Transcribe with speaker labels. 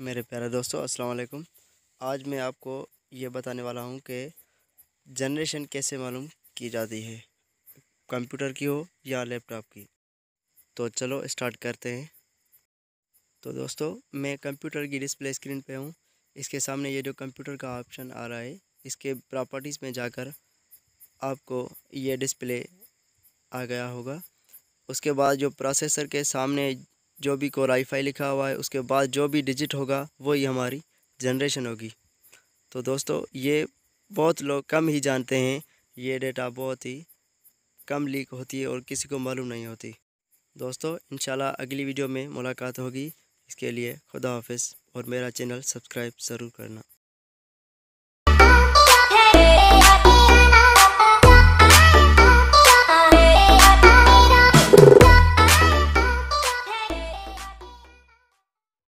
Speaker 1: मेरे प्यारे दोस्तों अस्सलाम वालेकुम आज मैं आपको ये बताने वाला हूँ कि
Speaker 2: जनरेशन कैसे मालूम की जाती है कंप्यूटर की हो या लैपटॉप की तो चलो स्टार्ट करते हैं तो दोस्तों मैं कंप्यूटर की डिस्प्ले स्क्रीन पे हूँ इसके सामने ये जो कंप्यूटर का ऑप्शन आ रहा है इसके प्रॉपर्टीज़ में जाकर आपको ये डिस्प्ले आ गया होगा उसके बाद जो प्रोसेसर के सामने जो भी कोराईफाई लिखा हुआ है उसके बाद जो भी डिजिट होगा वही हमारी जनरेशन होगी तो दोस्तों ये बहुत लोग कम ही जानते हैं ये डेटा बहुत ही कम लीक होती है और किसी को मालूम नहीं होती दोस्तों इन अगली वीडियो में मुलाकात होगी इसके लिए खुदा हाफिज़ और मेरा चैनल सब्सक्राइब ज़रूर करना